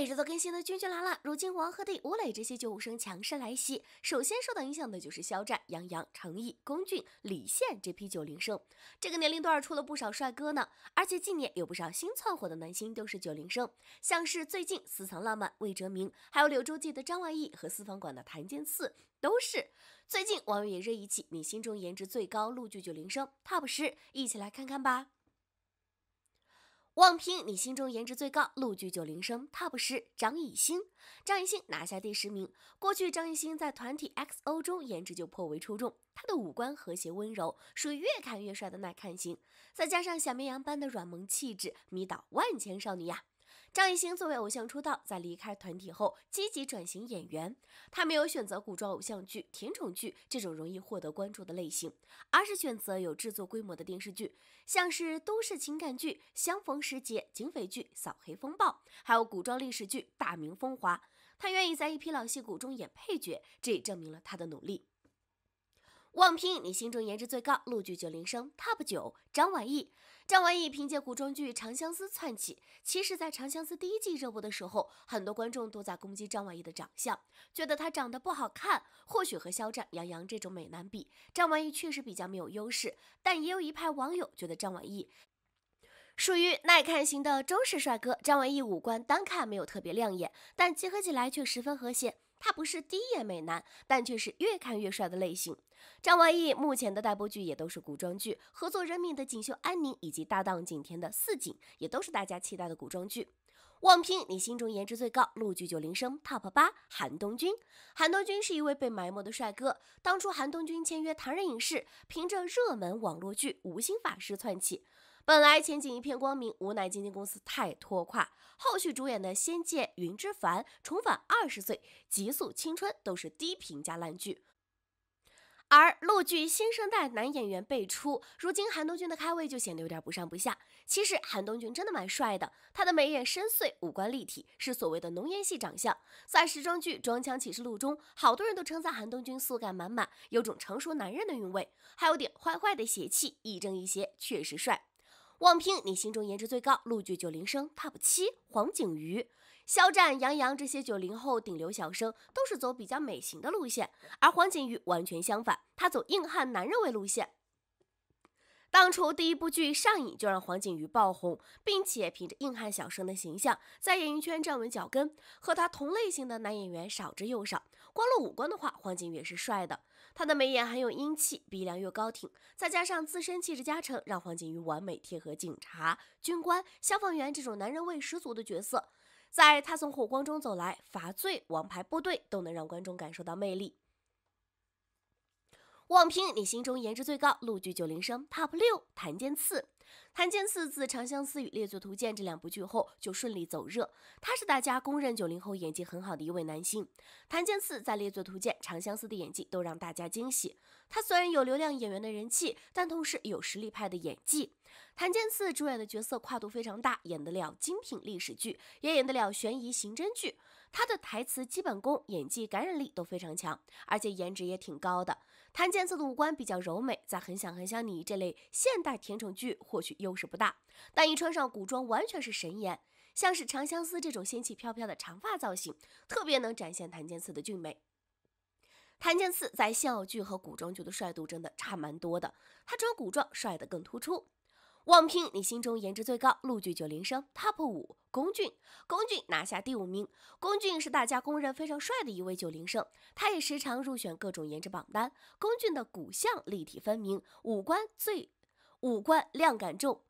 每日都更新的君君来了。如今王鹤棣、吴磊这些九五生强势来袭，首先受到影响的就是肖战、杨洋、成毅、龚俊、李现这批九零生。这个年龄段出了不少帅哥呢，而且近年有不少新窜火的男星都是九零生，像是最近私藏浪漫魏哲鸣，还有《柳州记的张万意和《私房馆》的谭健次都是。最近网友也热议起你心中颜值最高陆剧九零生 TOP 十，一起来看看吧。望拼你心中颜值最高，陆剧九零生 top 十张艺兴，张艺兴拿下第十名。过去张艺兴在团体 X O 中颜值就颇为出众，他的五官和谐温柔，属于越看越帅的耐看型，再加上小绵羊般的软萌气质，迷倒万千少女呀。张艺兴作为偶像出道，在离开团体后积极转型演员。他没有选择古装偶像剧、甜宠剧这种容易获得关注的类型，而是选择有制作规模的电视剧，像是都市情感剧《相逢时节》、警匪剧《扫黑风暴》，还有古装历史剧《大明风华》。他愿意在一批老戏骨中演配角，这也证明了他的努力。望拼你心中颜值最高，陆剧九零生 top 九，张晚意。张晚意凭借古装剧《长相思》窜起。其实，在《长相思》第一季热播的时候，很多观众都在攻击张晚意的长相，觉得他长得不好看。或许和肖战、杨洋这种美男比，张晚意确实比较没有优势。但也有一派网友觉得张晚意属于耐看型的中式帅哥。张晚意五官单看没有特别亮眼，但结合起来却十分和谐。他不是第一眼美男，但却是越看越帅的类型。张晚意目前的待播剧也都是古装剧，合作人敏的《锦绣安宁》，以及搭档景甜的《四锦》，也都是大家期待的古装剧。网拼你心中颜值最高陆剧九零生 TOP 八，韩东君。韩东君是一位被埋没的帅哥。当初韩东君签约唐人影视，凭着热门网络剧《无心法师》窜起。本来前景一片光明，无奈经纪公司太拖垮。后续主演的《仙剑》《云之凡》《重返二十岁》《极速青春》都是低评价烂剧。而陆剧新生代男演员辈出，如今韩东君的开胃就显得有点不上不下。其实韩东君真的蛮帅的，他的眉眼深邃，五官立体，是所谓的浓颜系长相。在时装剧《装腔启示录》中，好多人都称赞韩东君素感满满，有种成熟男人的韵味，还有点坏坏的邪气，亦正亦邪，确实帅。网评你心中颜值最高？陆剧九零生 top 七，黄景瑜、肖战、杨洋这些九零后顶流小生都是走比较美型的路线，而黄景瑜完全相反，他走硬汉男人味路线。当初第一部剧上映就让黄景瑜爆红，并且凭着硬汉小生的形象在演艺圈站稳脚跟，和他同类型的男演员少之又少。光论五官的话，黄景瑜也是帅的，他的眉眼很有英气，鼻梁又高挺，再加上自身气质加成，让黄景瑜完美贴合警察、军官、消防员这种男人味十足的角色。在他从火光中走来，《罚罪》《王牌部队》都能让观众感受到魅力。网评你心中颜值最高？陆剧九零生 top 六，檀健次》。《檀健次》自《长相思》与《猎罪图鉴》这两部剧后就顺利走热，他是大家公认九零后演技很好的一位男星。檀健次》在《猎罪图鉴》《长相思》的演技都让大家惊喜。他虽然有流量演员的人气，但同时有实力派的演技。谭健次主演的角色跨度非常大，演得了精品历史剧，也演得了悬疑刑侦剧。他的台词基本功、演技感染力都非常强，而且颜值也挺高的。谭健次的五官比较柔美，在《很想很想你》这类现代甜宠剧或许优势不大，但一穿上古装完全是神颜。像是《长相思》这种仙气飘飘的长发造型，特别能展现谭健次的俊美。谭健次在现代剧和古装剧的帅度真的差蛮多的，他穿古装帅得更突出。妄拼你心中颜值最高陆剧九零生 top 五，龚俊，龚俊拿下第五名。龚俊是大家公认非常帅的一位九零生，他也时常入选各种颜值榜单。龚俊的骨相立体分明，五官最，五官量感重，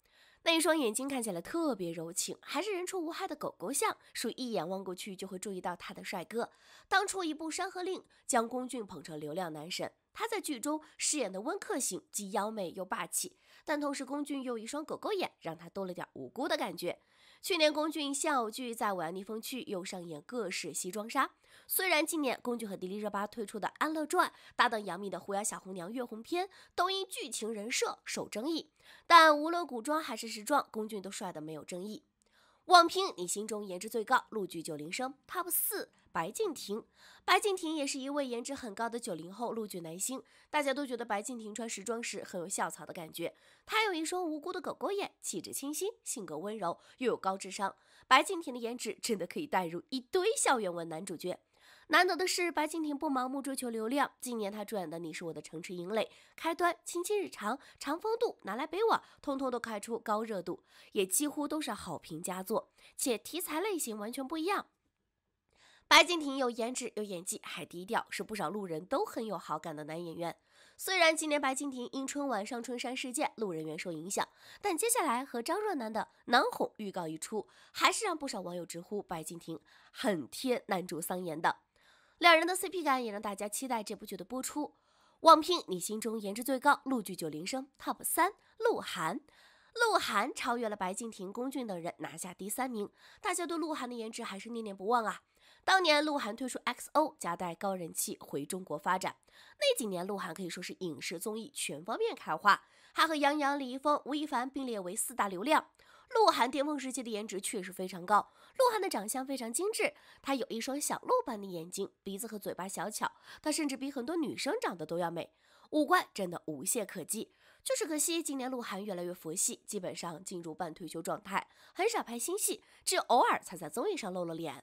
那一双眼睛看起来特别柔情，还是人畜无害的狗狗相，属一眼望过去就会注意到他的帅哥。当初一部《山河令》将龚俊捧成流量男神。她在剧中饰演的温客行，既妖美又霸气，但同时龚俊又一双狗狗眼，让她多了点无辜的感觉。去年龚俊笑偶剧在《武安逆风区》又上演各式西装杀。虽然今年龚俊和迪丽热巴推出的《安乐传》，搭档杨幂的《狐妖小红娘》月红篇都因剧情人设受争议，但无论古装还是时装，龚俊都帅的没有争议。网评你心中颜值最高、陆剧九零生 top 四，白敬亭。白敬亭也是一位颜值很高的九零后陆剧男星，大家都觉得白敬亭穿时装时很有校草的感觉。他有一双无辜的狗狗眼，气质清新，性格温柔，又有高智商。白敬亭的颜值真的可以带入一堆校园文男主角。难得的是，白敬亭不盲目追求流量。今年他主演的《你是我的城池营垒》、开端、《卿卿日常》、《长风渡》、《拿来北往》，通通都开出高热度，也几乎都是好评佳作，且题材类型完全不一样。白敬亭有颜值、有演技，还低调，是不少路人都很有好感的男演员。虽然今年白敬亭因春晚上春山事件路人缘受影响，但接下来和张若楠的男哄》预告一出，还是让不少网友直呼白敬亭很贴男主桑延的。两人的 CP 感也让大家期待这部剧的播出。网评你心中颜值最高陆剧九零生 TOP 三，鹿晗，鹿晗超越了白敬亭、龚俊等人拿下第三名。大家对鹿晗的颜值还是念念不忘啊！当年鹿晗退出 X O，夹带高人气回中国发展，那几年鹿晗可以说是影视综艺全方面开花，还和杨洋、李易峰、吴亦凡并列为四大流量。鹿晗巅峰时期的颜值确实非常高。鹿晗的长相非常精致，他有一双小鹿般的眼睛，鼻子和嘴巴小巧，他甚至比很多女生长得都要美，五官真的无懈可击。就是可惜，今年鹿晗越来越佛系，基本上进入半退休状态，很少拍新戏，只有偶尔才在综艺上露了脸。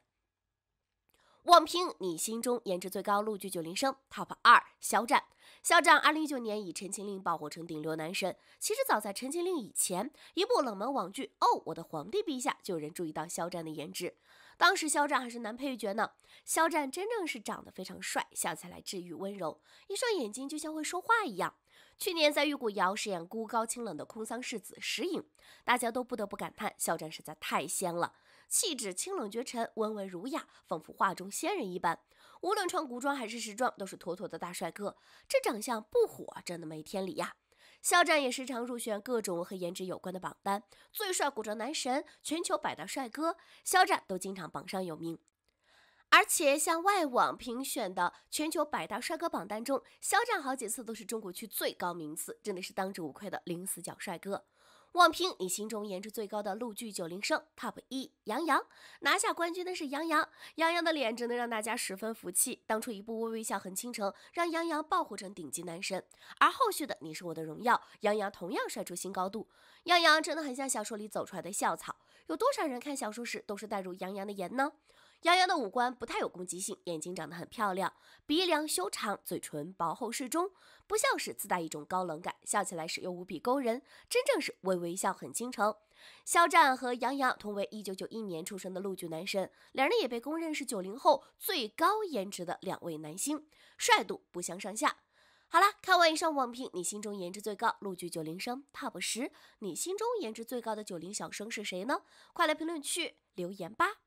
妄评你心中颜值最高陆剧九零生 top 二，肖战。肖战二零一九年以《陈情令》爆火成顶流男神。其实早在《陈情令》以前，一部冷门网剧《哦我的皇帝陛下》就有人注意到肖战的颜值。当时肖战还是男配角呢。肖战真正是长得非常帅，笑起来治愈温柔，一双眼睛就像会说话一样。去年在《玉骨遥》饰演孤高清冷的空桑世子石影，大家都不得不感叹肖战实在太仙了。气质清冷绝尘，温文儒雅，仿佛画中仙人一般。无论穿古装还是时装，都是妥妥的大帅哥。这长相不火，真的没天理呀！肖战也时常入选各种和颜值有关的榜单，最帅古装男神、全球百大帅哥，肖战都经常榜上有名。而且像外网评选的全球百大帅哥榜单中，肖战好几次都是中国区最高名次，真的是当之无愧的零死角帅哥。妄评你心中颜值最高的陆剧九零生 top 一，杨洋拿下冠军的是杨洋，杨洋的脸真的让大家十分服气。当初一部《微微笑很倾城》让杨洋爆火成顶级男神，而后续的《你是我的荣耀》，杨洋同样帅出新高度。杨洋真的很像小说里走出来的校草，有多少人看小说时都是带入杨洋的颜呢？杨洋的五官不太有攻击性，眼睛长得很漂亮，鼻梁修长，嘴唇薄厚适中。不笑时自带一种高冷感，笑起来时又无比勾人，真正是微微一笑很倾城。肖战和杨洋同为一九九一年出生的陆剧男神，两人也被公认是九零后最高颜值的两位男星，帅度不相上下。好了，看完以上网评，你心中颜值最高陆剧九零生 TOP 十，你心中颜值最高的九零小生是谁呢？快来评论区留言吧。